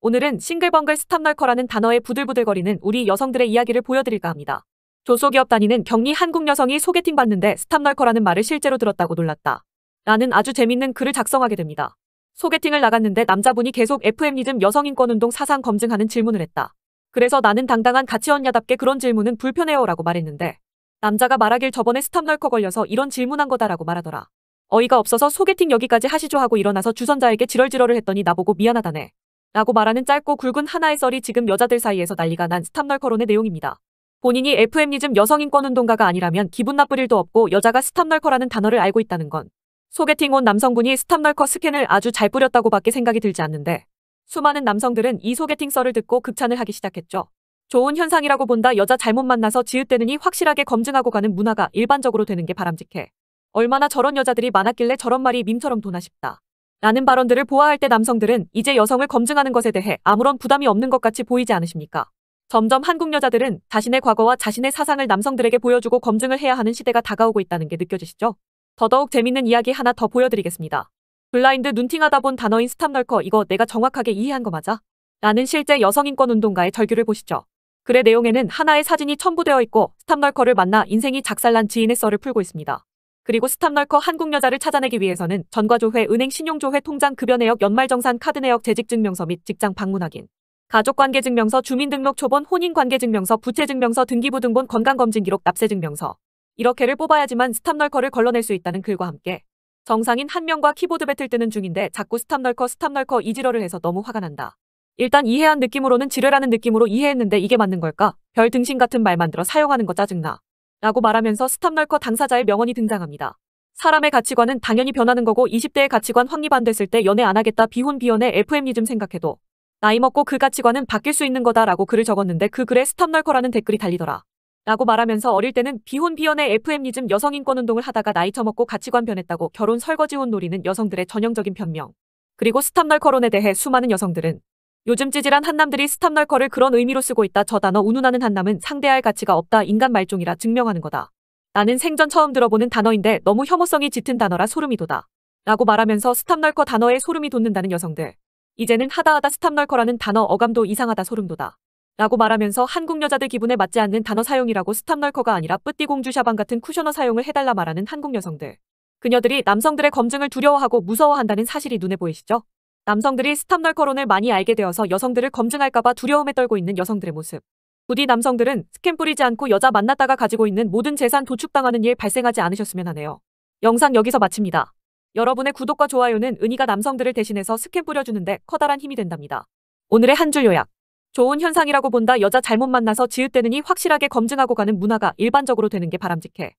오늘은 싱글벙글 스탑널커라는 단어의 부들부들거리는 우리 여성들의 이야기를 보여드릴까 합니다. 조소기업 단위는 경리 한국 여성이 소개팅 받는데 스탑널커라는 말을 실제로 들었다고 놀랐다. 나는 아주 재밌는 글을 작성하게 됩니다. 소개팅을 나갔는데 남자분이 계속 f m 리즘 여성인권운동 사상 검증하는 질문을 했다. 그래서 나는 당당한 가치언냐답게 그런 질문은 불편해요 라고 말했는데 남자가 말하길 저번에 스탑널커 걸려서 이런 질문한 거다라고 말하더라. 어이가 없어서 소개팅 여기까지 하시죠 하고 일어나서 주선자에게 지럴지럴을 했더니 나보고 미안하다네. 라고 말하는 짧고 굵은 하나의 썰이 지금 여자들 사이에서 난리가 난 스탑널 커론의 내용입니다. 본인이 f m 니즘 여성인권운동가가 아니라면 기분 나쁠 일도 없고 여자가 스탑널커라는 단어를 알고 있다는 건 소개팅 온 남성분이 스탑널커 스캔을 아주 잘 뿌렸다고 밖에 생각이 들지 않는데 수많은 남성들은 이 소개팅 썰을 듣고 극찬을 하기 시작했죠. 좋은 현상이라고 본다 여자 잘못 만나서 지읒대느니 확실하게 검증하고 가는 문화가 일반적으로 되는 게 바람직해. 얼마나 저런 여자들이 많았길래 저런 말이 밈처럼 도나 싶다. 라는 발언들을 보아할 때 남성들은 이제 여성을 검증하는 것에 대해 아무런 부담이 없는 것 같이 보이지 않으십니까? 점점 한국 여자들은 자신의 과거와 자신의 사상을 남성들에게 보여주고 검증을 해야 하는 시대가 다가오고 있다는 게 느껴지시죠? 더더욱 재밌는 이야기 하나 더 보여드리겠습니다. 블라인드 눈팅하다 본 단어인 스탑널커 이거 내가 정확하게 이해한 거 맞아? 라는 실제 여성인권운동가의 절규를 보시죠. 글의 내용에는 하나의 사진이 첨부되어 있고 스탑널커를 만나 인생이 작살난 지인의 썰을 풀고 있습니다. 그리고 스탑널커 한국 여자를 찾아내기 위해서는 전과조회, 은행 신용조회 통장 급여 내역, 연말정산 카드 내역, 재직증명서 및 직장 방문 확인, 가족관계증명서, 주민등록초본, 혼인관계증명서, 부채증명서, 등기부등본, 건강검진기록, 납세증명서 이렇게를 뽑아야지만 스탑널커를 걸러낼 수 있다는 글과 함께 정상인 한 명과 키보드 배틀 뜨는 중인데 자꾸 스탑널커 스탑널커 이지러를 해서 너무 화가 난다. 일단 이해한 느낌으로는 지뢰라는 느낌으로 이해했는데 이게 맞는 걸까? 별 등신 같은 말 만들어 사용하는 거 짜증나. 라고 말하면서 스탑널커 당사자의 명언이 등장합니다. 사람의 가치관은 당연히 변하는 거고 20대의 가치관 확립 안 됐을 때 연애 안 하겠다 비혼 비혼의 f m 리즘 생각해도 나이 먹고 그 가치관은 바뀔 수 있는 거다라고 글을 적었는데 그 글에 스탑널커라는 댓글이 달리더라. 라고 말하면서 어릴 때는 비혼 비혼의 f m 리즘 여성인권운동을 하다가 나이 처먹고 가치관 변했다고 결혼 설거지혼 놀이는 여성들의 전형적인 변명. 그리고 스탑널커론에 대해 수많은 여성들은 요즘 찌질한 한남들이 스탑널커를 그런 의미로 쓰고 있다. 저 단어 운운하는 한남은 상대할 가치가 없다. 인간 말종이라 증명하는 거다. 나는 생전 처음 들어보는 단어인데 너무 혐오성이 짙은 단어라 소름이 돋아. 라고 말하면서 스탑널커 단어에 소름이 돋는다는 여성들. 이제는 하다하다 스탑널커라는 단어 어감도 이상하다 소름돋아. 라고 말하면서 한국 여자들 기분에 맞지 않는 단어 사용이라고 스탑널커가 아니라 뿌띠공주 샤방 같은 쿠셔너 사용을 해달라 말하는 한국 여성들. 그녀들이 남성들의 검증을 두려워하고 무서워한다는 사실이 눈에 보이시죠? 남성들이 스탑널커론을 많이 알게 되어서 여성들을 검증할까봐 두려움에 떨고 있는 여성들의 모습. 부디 남성들은 스캔 뿌리지 않고 여자 만났다가 가지고 있는 모든 재산 도축당하는 일 발생하지 않으셨으면 하네요. 영상 여기서 마칩니다. 여러분의 구독과 좋아요는 은희가 남성들을 대신해서 스캔 뿌려주는데 커다란 힘이 된답니다. 오늘의 한 줄 요약. 좋은 현상이라고 본다 여자 잘못 만나서 지읒되느니 확실하게 검증하고 가는 문화가 일반적으로 되는 게 바람직해.